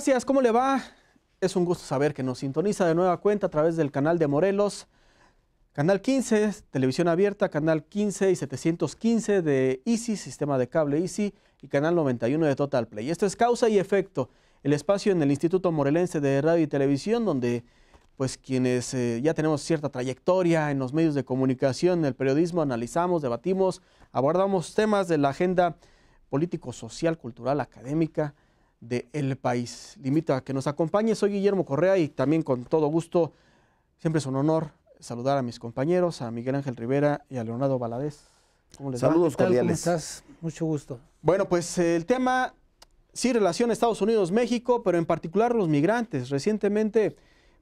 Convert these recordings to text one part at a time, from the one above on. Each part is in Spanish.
gracias, ¿cómo le va? Es un gusto saber que nos sintoniza de nueva cuenta a través del canal de Morelos, canal 15, televisión abierta, canal 15 y 715 de ICI, sistema de cable ICI, y canal 91 de Total Play. Esto es Causa y Efecto, el espacio en el Instituto Morelense de Radio y Televisión, donde pues quienes eh, ya tenemos cierta trayectoria en los medios de comunicación, en el periodismo, analizamos, debatimos, abordamos temas de la agenda político, social, cultural, académica, de El País. Limito a que nos acompañe. Soy Guillermo Correa y también con todo gusto, siempre es un honor saludar a mis compañeros, a Miguel Ángel Rivera y a Leonardo Valadez. ¿Cómo Saludos va? cordiales. ¿Cómo estás? Mucho gusto. Bueno, pues el tema sí relaciona Estados Unidos-México, pero en particular los migrantes. Recientemente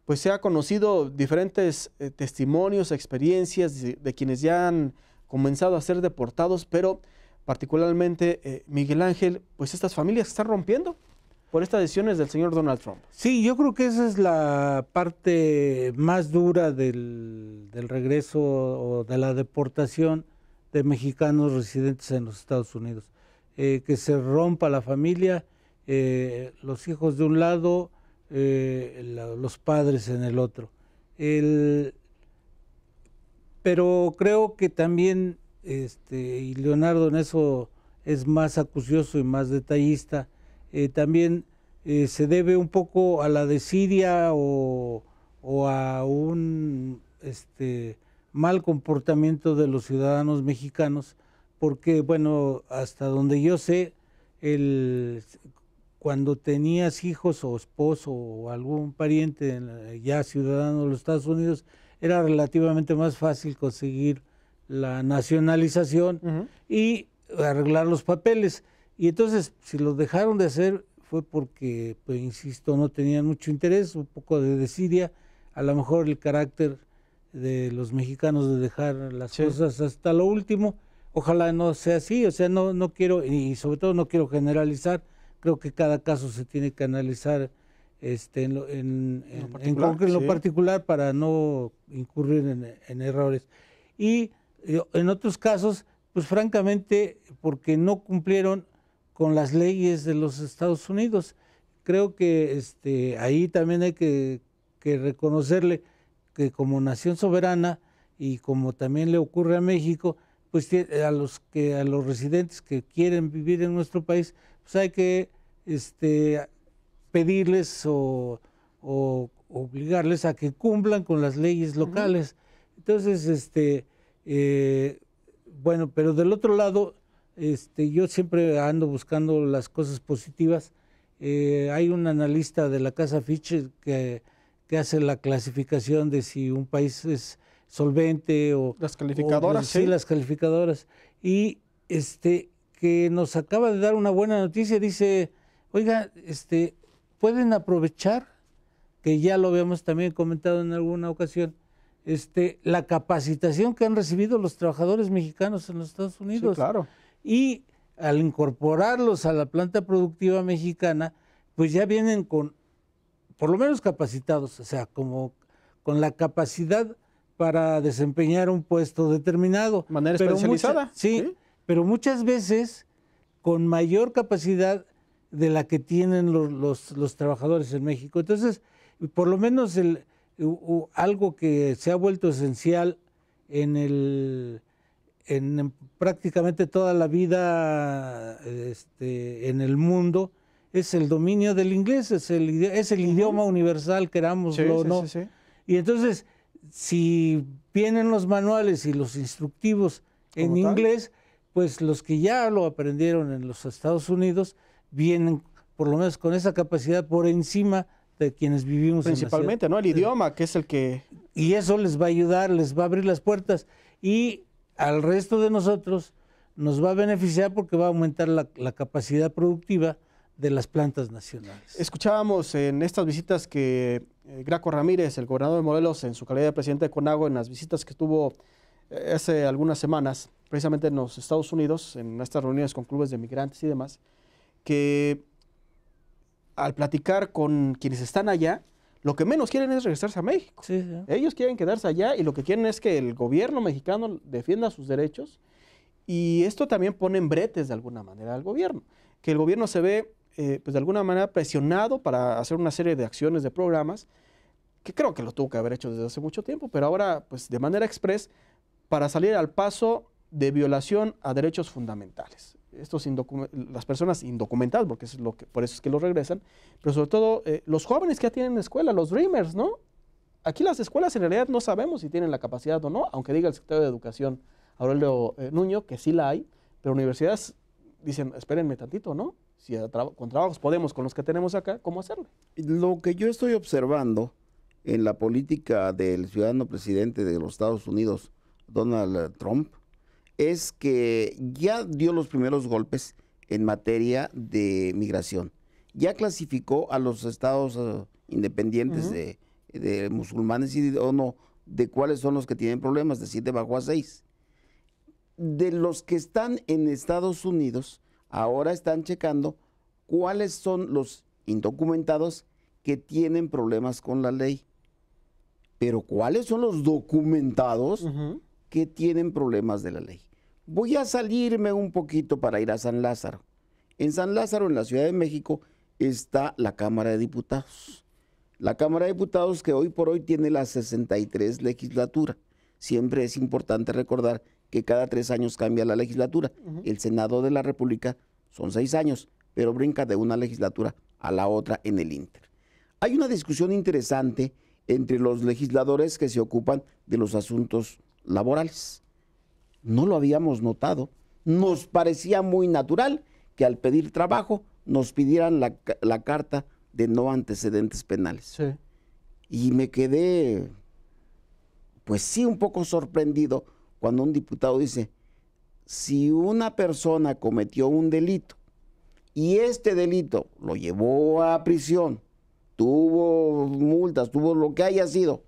pues se ha conocido diferentes eh, testimonios, experiencias de, quienes ya han comenzado a ser deportados, pero particularmente eh, Miguel Ángel, pues estas familias están rompiendo por estas decisiones del señor Donald Trump. Sí, yo creo que esa es la parte más dura del, regreso o de la deportación de mexicanos residentes en los Estados Unidos. Eh, que se rompa la familia, eh, los hijos de un lado, eh, los padres en el otro. pero creo que también, este, y Leonardo en eso es más acucioso y más detallista, eh, también eh, se debe un poco a la desidia o, a un este, mal comportamiento de los ciudadanos mexicanos, porque bueno, hasta donde yo sé, el, cuando tenías hijos o esposo o algún pariente ya ciudadano de los Estados Unidos, era relativamente más fácil conseguir la nacionalización y arreglar los papeles. Y entonces, si lo dejaron de hacer fue porque, pues, insisto, no tenían mucho interés, un poco de desidia, a lo mejor el carácter de los mexicanos de dejar las cosas hasta lo último. Ojalá no sea así, o sea, no, no quiero, y sobre todo no quiero generalizar, creo que cada caso se tiene que analizar este, en, lo, en, lo particular, particular para no incurrir en, errores. Y eh, en otros casos, pues francamente, porque no cumplieron con las leyes de los Estados Unidos. Creo que este, ahí también hay que, reconocerle que como nación soberana y como también le ocurre a México, pues a los que a los residentes que quieren vivir en nuestro país, pues hay que este, pedirles o, obligarles a que cumplan con las leyes locales. Entonces, este, eh, bueno, pero del otro lado, este, yo siempre ando buscando las cosas positivas. Eh, hay un analista de la casa Fitch que, que, hace la clasificación de si un país es solvente o... Las calificadoras. sí, las calificadoras. Y este, que nos acaba de dar una buena noticia, dice, oiga, este, pueden aprovechar, que ya lo habíamos también comentado en alguna ocasión, este, la capacitación que han recibido los trabajadores mexicanos en los Estados Unidos. Sí, claro y al incorporarlos a la planta productiva mexicana, pues ya vienen con, por lo menos capacitados, o sea, como con la capacidad para desempeñar un puesto determinado. Manera especializada. sí, pero muchas veces con mayor capacidad de la que tienen los, los, los trabajadores en México. Entonces, por lo menos el, algo que se ha vuelto esencial en el en, prácticamente toda la vida este, en el mundo es el dominio del inglés, es el, es el idioma universal, querámoslo o no. Sí, sí, y entonces, si vienen los manuales y los instructivos en inglés, pues los que ya lo aprendieron en los Estados Unidos vienen por lo menos con esa capacidad por encima de quienes vivimos principalmente, en Principalmente, ¿no? El idioma, que es el que y eso les va a ayudar, les va a abrir las puertas y al resto de nosotros nos va a beneficiar porque va a aumentar la, capacidad productiva de las plantas nacionales. Escuchábamos en estas visitas que eh, Graco Ramírez, el gobernador de Morelos, en su calidad de presidente de Conago, en las visitas que tuvo eh, hace algunas semanas, precisamente en los Estados Unidos, en estas reuniones con clubes de migrantes y demás, que al platicar con quienes están allá, lo que menos quieren es regresarse a México. Ellos quieren quedarse allá y lo que quieren es que el gobierno mexicano defienda sus derechos. Y esto también pone en bretes de alguna manera al gobierno, que el gobierno se ve eh, pues de alguna manera presionado para hacer una serie de acciones, de programas, que creo que lo tuvo que haber hecho desde hace mucho tiempo, pero ahora pues de manera express para salir al paso de violación a derechos fundamentales las personas indocumentadas, porque es lo que, por eso es que los regresan, pero sobre todo eh, los jóvenes que ya tienen escuela, los dreamers, ¿no? Aquí las escuelas en realidad no sabemos si tienen la capacidad o no, aunque diga el secretario de Educación, Aurelio eh, Nuño, que sí la hay, pero universidades dicen, espérenme tantito, ¿no? Si con trabajos podemos, con los que tenemos acá, ¿cómo hacerlo? Lo que yo estoy observando en la política del ciudadano presidente de los Estados Unidos, Donald Trump, es que ya dio los primeros golpes en materia de migración. Ya clasificó a los estados eh, independientes de, musulmanes y o no, de cuáles son los que tienen problemas, de 7 bajo a 6. De los que están en Estados Unidos, ahora están checando cuáles son los indocumentados que tienen problemas con la ley. Pero cuáles son los documentados que tienen problemas de la ley voy a salirme un poquito para ir a San Lázaro. En San Lázaro, en la Ciudad de México, está la Cámara de Diputados. La Cámara de Diputados que hoy por hoy tiene la 63 legislatura. Siempre es importante recordar que cada tres años cambia la legislatura. El Senado de la República son seis años, pero brinca de una legislatura a la otra en el Inter. Hay una discusión interesante entre los legisladores que se ocupan de los asuntos laborales no lo habíamos notado. Nos parecía muy natural que al pedir trabajo nos pidieran la, carta de no antecedentes penales. Y me quedé, pues sí, un poco sorprendido cuando un diputado dice, si una persona cometió un delito y este delito lo llevó a prisión, tuvo multas, tuvo lo que haya sido,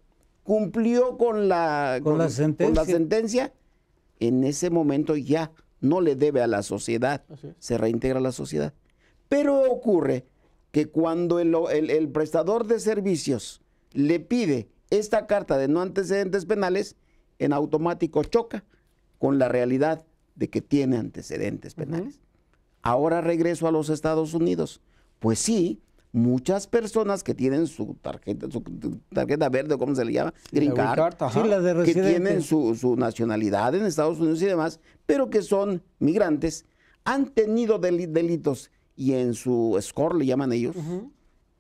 cumplió con la, con la sentencia, en ese momento ya no le debe a la sociedad, se reintegra a la sociedad. Pero ocurre que cuando el, prestador de servicios le pide esta carta de no antecedentes penales, en automático choca con la realidad de que tiene antecedentes penales. Ahora regreso a los Estados Unidos. Pues sí, muchas personas que tienen su tarjeta, su tarjeta verde, ¿cómo se le llama? Green de que tienen su, nacionalidad en Estados Unidos y demás, pero que son migrantes, han tenido delitos y en su score, le llaman ellos,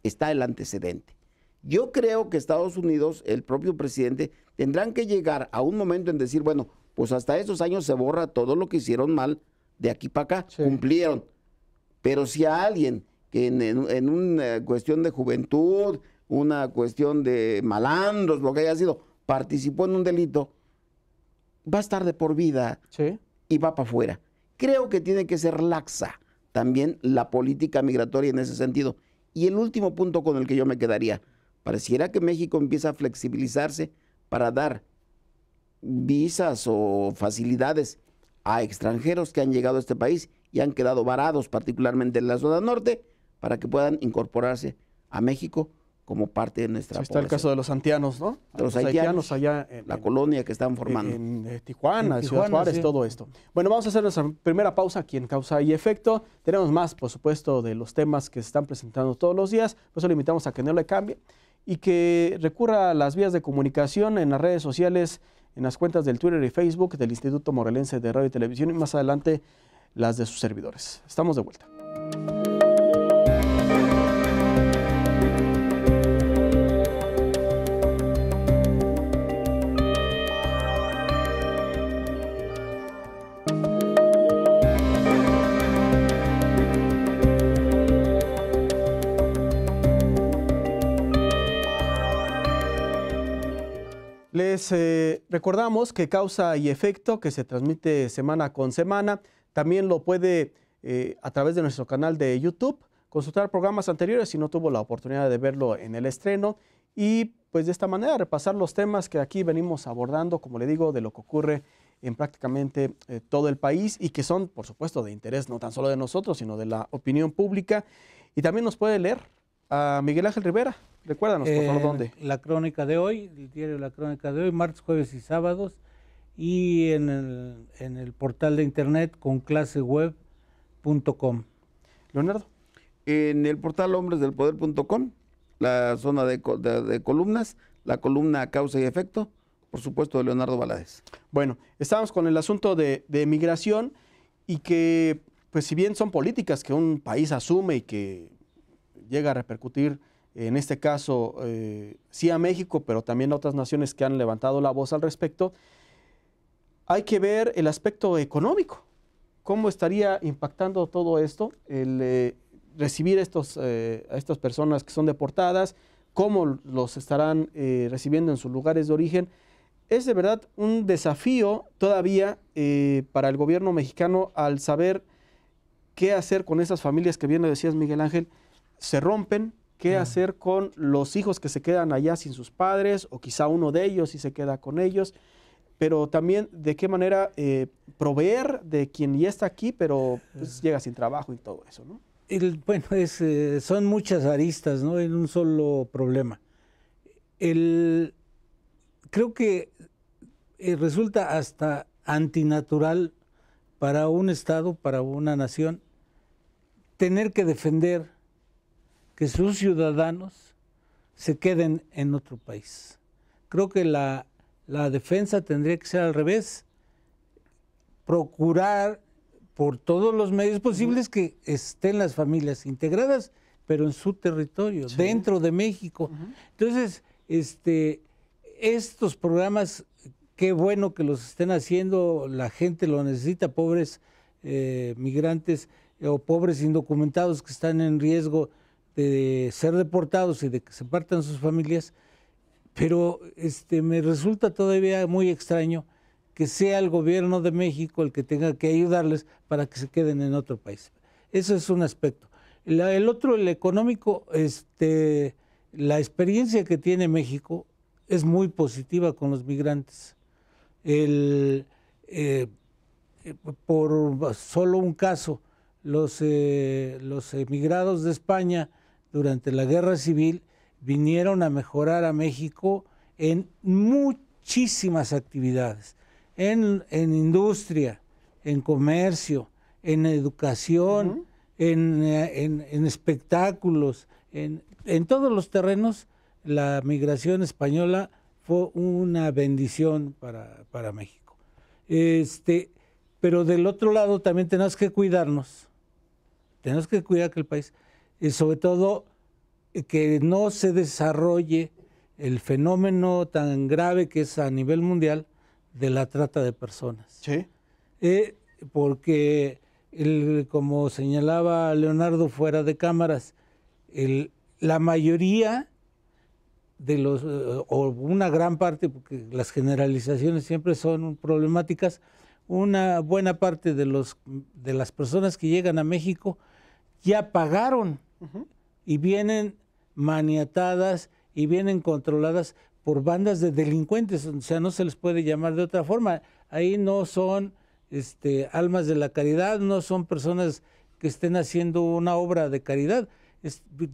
está el antecedente. Yo creo que Estados Unidos, el propio presidente, tendrán que llegar a un momento en decir, bueno, pues hasta esos años se borra todo lo que hicieron mal de aquí para acá, cumplieron. Pero si a alguien que en, una cuestión de juventud, una cuestión de malandros, lo que haya sido, participó en un delito, va a estar de por vida y va para afuera. Creo que tiene que ser laxa también la política migratoria en ese sentido. Y el último punto con el que yo me quedaría, pareciera que México empieza a flexibilizarse para dar visas o facilidades a extranjeros que han llegado a este país y han quedado varados, particularmente en la zona norte, para que puedan incorporarse a México como parte de nuestra sí, está el caso de los santianos, ¿no? los, allá en la colonia que están formando. En, eh, Tijuana, en Ciudad Juárez, todo esto. Bueno, vamos a hacer nuestra primera pausa aquí en Causa y Efecto. Tenemos más, por supuesto, de los temas que se están presentando todos los días. Por eso le invitamos a que no le cambie y que recurra a las vías de comunicación en las redes sociales, en las cuentas del Twitter y Facebook del Instituto Morelense de Radio y Televisión y más adelante las de sus servidores. Estamos de vuelta. Pues, eh, recordamos que Causa y Efecto, que se transmite semana con semana, también lo puede eh, a través de nuestro canal de YouTube consultar programas anteriores si no tuvo la oportunidad de verlo en el estreno y pues de esta manera repasar los temas que aquí venimos abordando, como le digo, de lo que ocurre en prácticamente eh, todo el país y que son, por supuesto, de interés no tan solo de nosotros, sino de la opinión pública. Y también nos puede leer a Miguel Ángel Rivera. Recuérdanos, por eh, dónde. La crónica de hoy, el diario La Crónica de hoy, martes, jueves y sábados. Y en el, en el portal de internet con claseweb.com. Leonardo. En el portal hombresdelpoder.com, la zona de, columnas, la columna causa y efecto, por supuesto, de Leonardo Valadez. Bueno, estamos con el asunto de, de, migración y que, pues si bien son políticas que un país asume y que llega a repercutir, en este caso, eh, sí a México, pero también a otras naciones que han levantado la voz al respecto, hay que ver el aspecto económico. ¿Cómo estaría impactando todo esto? El eh, recibir estos, eh, a estas personas que son deportadas, cómo los estarán recibiendo en sus lugares de origen es de verdad un desafío todavía para el gobierno mexicano al saber qué hacer con esas familias que viene, decías Miguel Ángel, se rompen, ¿qué hacer con los hijos que se quedan allá sin sus padres o quizá uno de ellos y se queda con ellos? Pero también de qué manera eh, proveer de quien ya está aquí, pero pues, llega sin trabajo y todo eso, bueno, es, eh, son muchas aristas, ¿no? En un solo problema. creo que eh, resulta hasta antinatural para un Estado, para una nación, tener que defender que sus ciudadanos se queden en otro país. Creo que la, defensa tendría que ser al revés, procurar por todos los medios posibles que estén las familias integradas, pero en su territorio, dentro de México. Entonces, este, estos programas, qué bueno que los estén haciendo, la gente lo necesita, pobres eh, migrantes eh, o pobres indocumentados que están en riesgo este, de ser deportados y de que se partan sus familias, pero este, me resulta todavía muy extraño que sea el gobierno de México el que tenga que ayudarles para que se queden en otro país. Eso es un aspecto. el otro, el económico, este, la experiencia que tiene México es muy positiva con los migrantes. Eh, por solo un caso, los, eh, los emigrados de España durante la guerra civil vinieron a mejorar a México en muchísimas actividades, en, industria, en comercio, en educación, eh, en, espectáculos, en, todos los terrenos, la migración española fue una bendición para, para México. Este, pero del otro lado también tenemos que cuidarnos, tenemos que cuidar que el país y sobre todo eh, que no se desarrolle el fenómeno tan grave que es a nivel mundial de la trata de personas. Sí. Eh, porque, como señalaba Leonardo fuera de cámaras, la mayoría de los, eh, o una gran parte, porque las generalizaciones siempre son problemáticas, una buena parte de las personas que llegan a México ya pagaron y vienen maniatadas y vienen controladas por bandas de delincuentes, o sea, no se les puede llamar de otra forma. Ahí no son este, almas de la caridad, no son personas que estén haciendo una obra de caridad.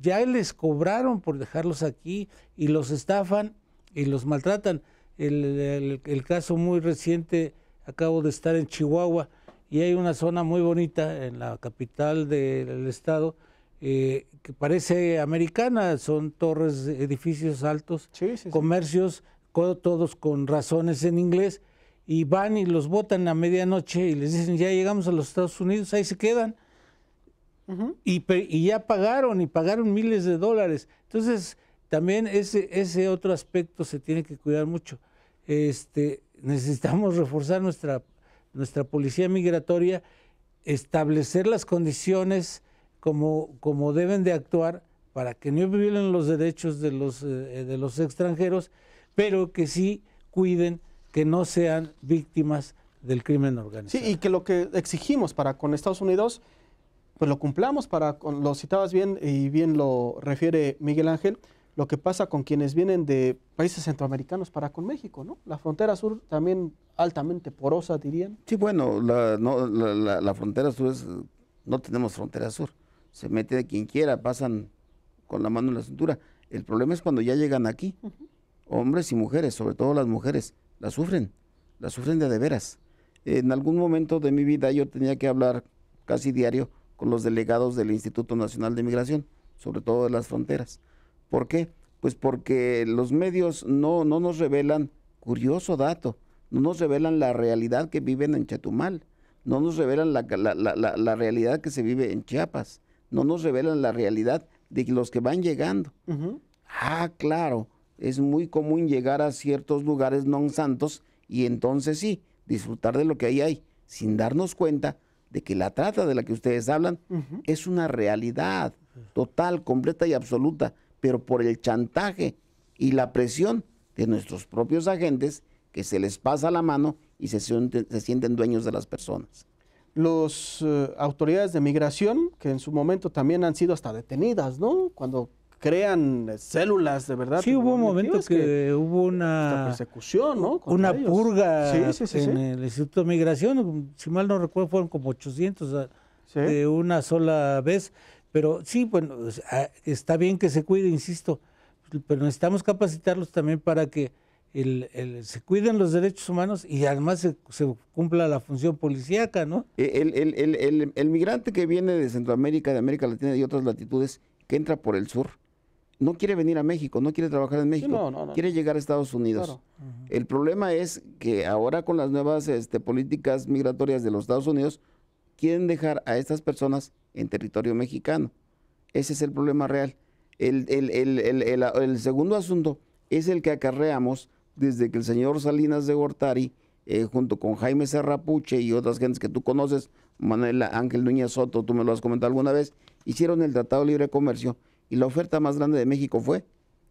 ya les cobraron por dejarlos aquí y los estafan y los maltratan. el caso muy reciente, acabo de estar en Chihuahua, y hay una zona muy bonita en la capital del estado eh, que parece americana, son torres, edificios altos, comercios, todos con razones en inglés, y van y los botan a medianoche y les dicen, ya llegamos a los Estados Unidos, ahí se quedan. y, y, ya pagaron, y pagaron miles de dólares. Entonces, también ese, ese otro aspecto se tiene que cuidar mucho. Este, necesitamos reforzar nuestra nuestra policía migratoria, establecer las condiciones como, como deben de actuar para que no violen los derechos de los, eh, eh, de los extranjeros, pero que sí cuiden que no sean víctimas del crimen organizado. Sí, y que lo que exigimos para con Estados Unidos, pues lo cumplamos para, lo citabas bien y bien lo refiere Miguel Ángel, lo que pasa con quienes vienen de países centroamericanos para con México, ¿no? La frontera sur también altamente porosa, dirían. Sí, bueno, la, frontera sur es, no tenemos frontera sur. Se mete de quien quiera, pasan con la mano en la cintura. El problema es cuando ya llegan aquí, hombres y mujeres, sobre todo las mujeres, la sufren, las sufren de de veras. En algún momento de mi vida yo tenía que hablar casi diario con los delegados del Instituto Nacional de Migración, sobre todo de las fronteras. ¿Por qué? Pues porque los medios no, nos revelan, curioso dato, no nos revelan la realidad que viven en Chatumal, no nos revelan la, la, la, la realidad que se vive en Chiapas, no nos revelan la realidad de los que van llegando. Ah, claro, es muy común llegar a ciertos lugares non santos y entonces sí, disfrutar de lo que ahí hay, sin darnos cuenta de que la trata de la que ustedes hablan es una realidad total, completa y absoluta pero por el chantaje y la presión de nuestros propios agentes que se les pasa la mano y se, sienten, se sienten dueños de las personas. Las eh, autoridades de migración, que en su momento también han sido hasta detenidas, ¿no? Cuando crean eh, células de verdad. Sí, hubo un momento que, hubo una persecución, ¿no? una purga en el Instituto de Migración, si mal no recuerdo, fueron como 800 de una sola vez pero sí, bueno, ah, está bien que se cuide, insisto, pero necesitamos capacitarlos también para que el, se cuiden los derechos humanos y además se, cumpla la función policíaca, ¿no? E, el, migrante que viene de Centroamérica, de América Latina y otras latitudes, que entra por el sur, no quiere venir a México, no quiere trabajar en México, no, quiere llegar a Estados Unidos. El problema es que ahora con las nuevas este, políticas migratorias de los Estados Unidos, quieren dejar a estas personas en territorio mexicano. Ese es el problema real. El, segundo asunto es el que acarreamos desde que el señor Salinas de Gortari, eh, junto con Jaime Serrapuche y otras gentes que tú conoces, Manuel Ángel Núñez Soto, tú me lo has comentado alguna vez, hicieron el Tratado de Libre Comercio y la oferta más grande de México fue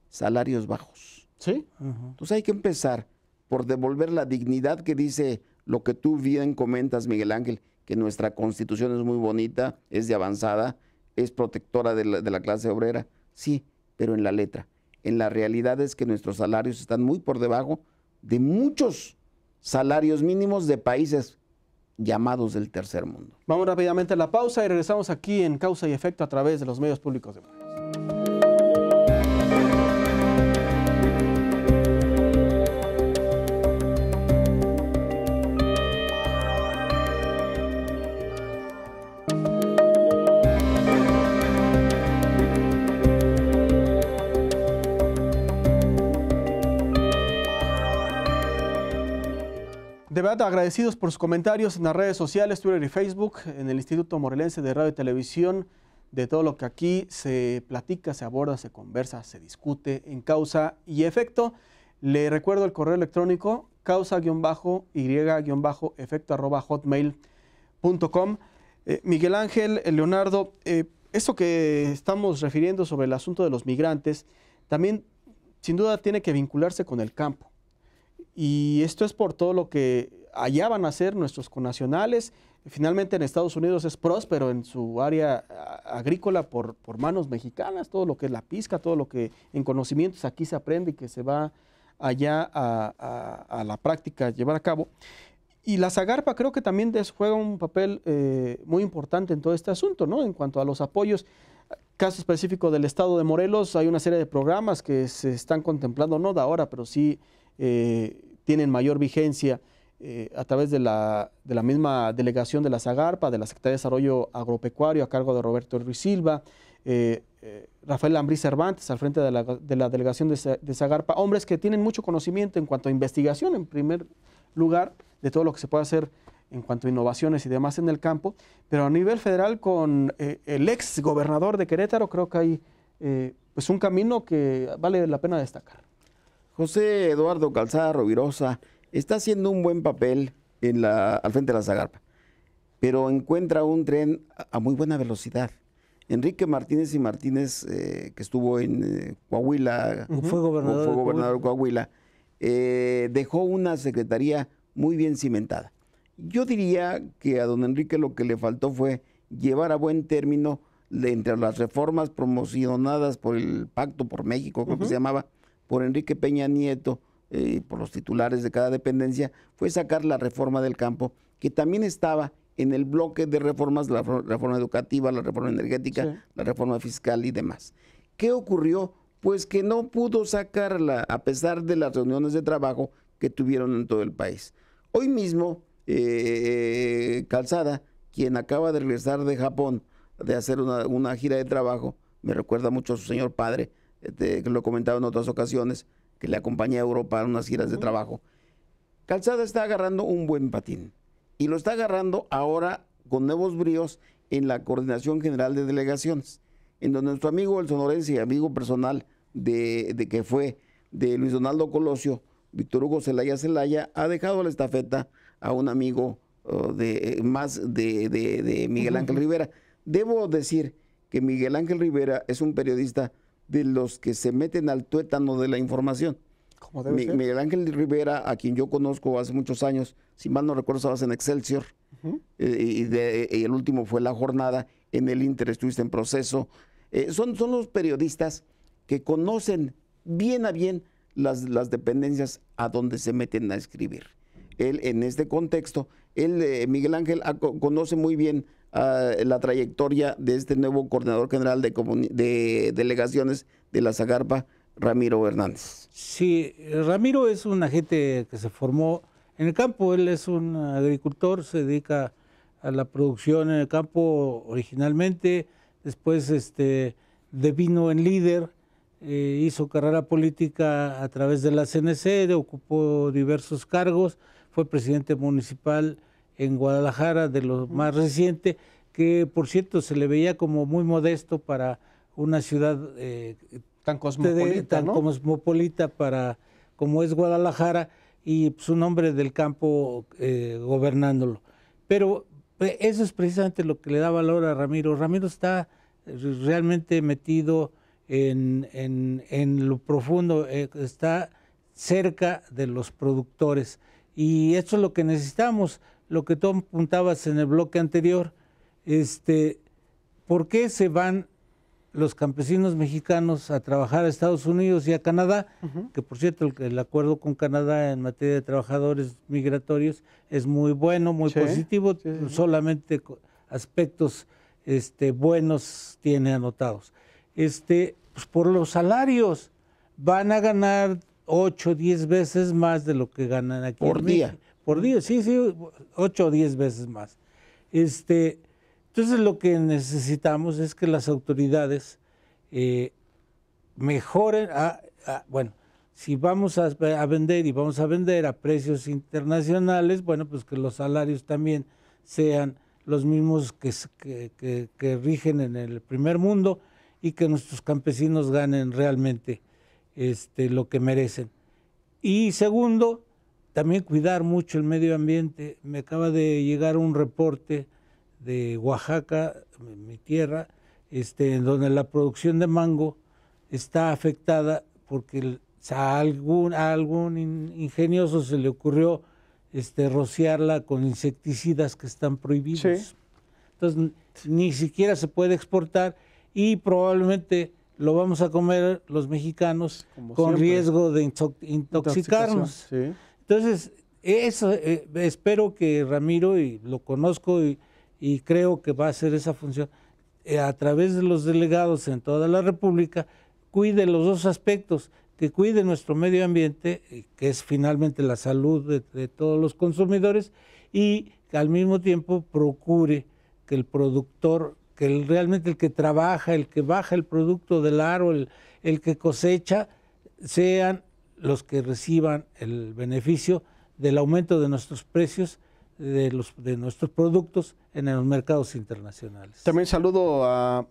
salarios bajos. Sí. Entonces hay que empezar por devolver la dignidad que dice lo que tú bien comentas, Miguel Ángel, que nuestra constitución es muy bonita, es de avanzada, es protectora de la, clase obrera, sí, pero en la letra. En la realidad es que nuestros salarios están muy por debajo de muchos salarios mínimos de países llamados del tercer mundo. Vamos rápidamente a la pausa y regresamos aquí en Causa y Efecto a través de los medios públicos de agradecidos por sus comentarios en las redes sociales, Twitter y Facebook, en el Instituto Morelense de Radio y Televisión, de todo lo que aquí se platica, se aborda, se conversa, se discute en causa y efecto. Le recuerdo el correo electrónico causa-y-efecto-hotmail.com. Eh, Miguel Ángel, eh, Leonardo, eh, esto que estamos refiriendo sobre el asunto de los migrantes, también sin duda tiene que vincularse con el campo. Y esto es por todo lo que allá van a ser nuestros conacionales. Finalmente en Estados Unidos es próspero en su área agrícola por, manos mexicanas, todo lo que es la pizca, todo lo que en conocimientos aquí se aprende y que se va allá a, la práctica llevar a cabo. Y la Zagarpa creo que también juega un papel eh, muy importante en todo este asunto, ¿no? En cuanto a los apoyos, caso específico del estado de Morelos, hay una serie de programas que se están contemplando, no de ahora, pero sí eh, tienen mayor vigencia eh, a través de la, misma delegación de la Zagarpa, de la Secretaría de Desarrollo Agropecuario, a cargo de Roberto Ruiz Silva, eh, eh, Rafael Lambrí Cervantes, al frente de la, delegación de, Zagarpa, hombres que tienen mucho conocimiento en cuanto a investigación, en primer lugar, de todo lo que se puede hacer en cuanto a innovaciones y demás en el campo, pero a nivel federal con el ex gobernador de Querétaro, creo que hay pues un camino que vale la pena destacar. José Eduardo Calzada Rovirosa, está haciendo un buen papel al frente de la Zagarpa, pero encuentra un tren a, muy buena velocidad. Enrique Martínez y Martínez, eh, que estuvo en eh, Coahuila, fue gobernador, de Coahuila, eh, dejó una secretaría muy bien cimentada. Yo diría que a don Enrique lo que le faltó fue llevar a buen término entre las reformas promocionadas por el Pacto por México, creo que se llamaba, por Enrique Peña Nieto, eh, por los titulares de cada dependencia, fue sacar la reforma del campo, que también estaba en el bloque de reformas, la reforma educativa, la reforma energética, la reforma fiscal y demás. ¿Qué ocurrió? Pues que no pudo sacarla a pesar de las reuniones de trabajo que tuvieron en todo el país. Hoy mismo, eh, Calzada, quien acaba de regresar de Japón, de hacer una, gira de trabajo, me recuerda mucho a su señor padre, este, que lo he comentado en otras ocasiones, que le acompaña a Europa a unas giras de trabajo. Calzada está agarrando un buen patín y lo está agarrando ahora con nuevos bríos en la Coordinación General de Delegaciones, en donde nuestro amigo el sonorense y amigo personal de, que fue de Luis Donaldo Colosio, Víctor Hugo Celaya Celaya, ha dejado la estafeta a un amigo uh, de, eh, más de, Miguel Ángel Rivera. Debo decir que Miguel Ángel Rivera es un periodista de los que se meten al tuétano de la información. Miguel Ángel Rivera, a quien yo conozco hace muchos años, si mal no recuerdo, estabas en Excelsior, eh, y, el último fue La Jornada, en el Inter estuviste en proceso. Eh, son, son los periodistas que conocen bien a bien las, las dependencias a donde se meten a escribir. Él, en este contexto, él, eh, Miguel Ángel, ah, conoce muy bien Ah, la trayectoria de este nuevo coordinador general de, delegaciones de la Zagarpa, Ramiro Hernández. Sí, Ramiro es un agente que se formó en el campo, él es un agricultor, se dedica a la producción en el campo originalmente, después este, devino en líder, eh, hizo carrera política a través de la CNC, ocupó diversos cargos, fue presidente municipal en Guadalajara, de lo más reciente, que por cierto se le veía como muy modesto para una ciudad eh, tan cosmopolita, tan cosmopolita para, como es Guadalajara, y su pues, nombre del campo eh, gobernándolo. Pero eh, eso es precisamente lo que le da valor a Ramiro. Ramiro está realmente metido en, lo profundo, está cerca de los productores. Y eso es lo que necesitamos lo que tú apuntabas en el bloque anterior, este, ¿por qué se van los campesinos mexicanos a trabajar a Estados Unidos y a Canadá? Que por cierto, el, acuerdo con Canadá en materia de trabajadores migratorios es muy bueno, muy positivo, solamente aspectos este, buenos tiene anotados. Este, pues, por los salarios van a ganar 8, 10 veces más de lo que ganan aquí. Por día por 10, sí, sí, ocho o diez veces más. Este, entonces lo que necesitamos es que las autoridades eh, mejoren, a, ah, ah, bueno, si vamos a, vender y vamos a vender a precios internacionales, bueno, pues que los salarios también sean los mismos que, rigen en el primer mundo y que nuestros campesinos ganen realmente este, lo que merecen. Y segundo, también cuidar mucho el medio ambiente. Me acaba de llegar un reporte de Oaxaca, mi tierra, este, en donde la producción de mango está afectada porque a algún, ingenioso se le ocurrió este, rociarla con insecticidas que están prohibidos. Entonces, ni siquiera se puede exportar y probablemente lo vamos a comer los mexicanos con riesgo de intoxicarnos. Sí. Entonces, eso, eh, espero que Ramiro, y lo conozco y, creo que va a hacer esa función, eh, a través de los delegados en toda la República, cuide los dos aspectos, que cuide nuestro medio ambiente, que es finalmente la salud de, todos los consumidores, y que al mismo tiempo procure que el productor, que realmente el que trabaja, el que baja el producto del aro, el, el que cosecha, sean los que reciban el beneficio del aumento de nuestros precios de, los, de nuestros productos en los mercados internacionales. También saludo a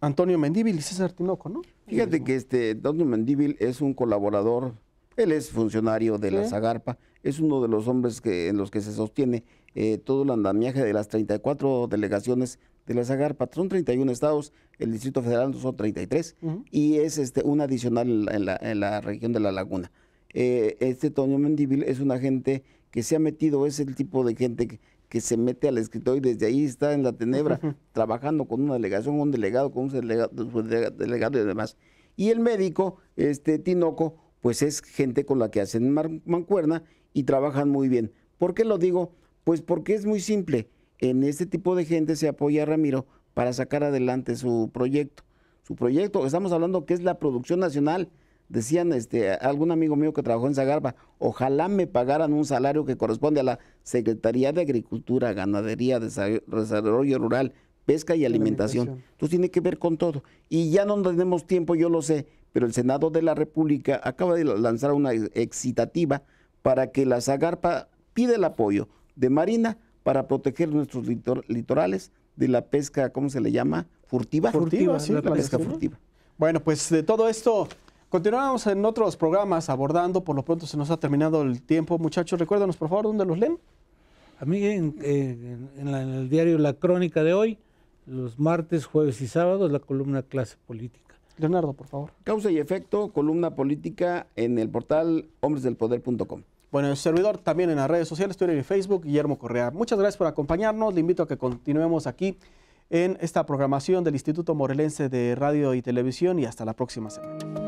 Antonio Mendíbil y César Tinoco, ¿no? Fíjate que este Antonio Mendíbil es un colaborador, él es funcionario de la Zagarpa, es uno de los hombres que, en los que se sostiene eh, todo el andamiaje de las 34 delegaciones de la Sagar 31 estados, el Distrito Federal son 33 y es este, un adicional en la, región de La Laguna. Eh, este Toño Mendivil es un agente que se ha metido, es el tipo de gente que, se mete al escritorio y desde ahí está en la tenebra, trabajando con una delegación, un delegado, con un delegado, pues, delegado y demás. Y el médico, este Tinoco, pues es gente con la que hacen mancuerna y trabajan muy bien. ¿Por qué lo digo? Pues porque es muy simple en este tipo de gente se apoya Ramiro para sacar adelante su proyecto. Su proyecto, estamos hablando que es la producción nacional. Decían este, algún amigo mío que trabajó en Zagarpa ojalá me pagaran un salario que corresponde a la Secretaría de Agricultura, Ganadería, Desarrollo Rural, Pesca y Alimentación. Tú tiene que ver con todo. Y ya no tenemos tiempo, yo lo sé, pero el Senado de la República acaba de lanzar una excitativa para que la Zagarpa pida el apoyo de Marina para proteger nuestros litorales de la pesca, ¿cómo se le llama? Furtiva. Furtiva, sí, la, pesca furtiva. Bueno, pues de todo esto continuamos en otros programas abordando. Por lo pronto se nos ha terminado el tiempo. Muchachos, recuérdanos por favor dónde los leen. A mí en el diario La Crónica de hoy, los martes, jueves y sábados, la columna Clase Política. Leonardo, por favor. Causa y efecto, columna política en el portal hombresdelpoder.com. Bueno, el servidor también en las redes sociales, Twitter y Facebook, Guillermo Correa. Muchas gracias por acompañarnos. Le invito a que continuemos aquí en esta programación del Instituto Morelense de Radio y Televisión y hasta la próxima semana.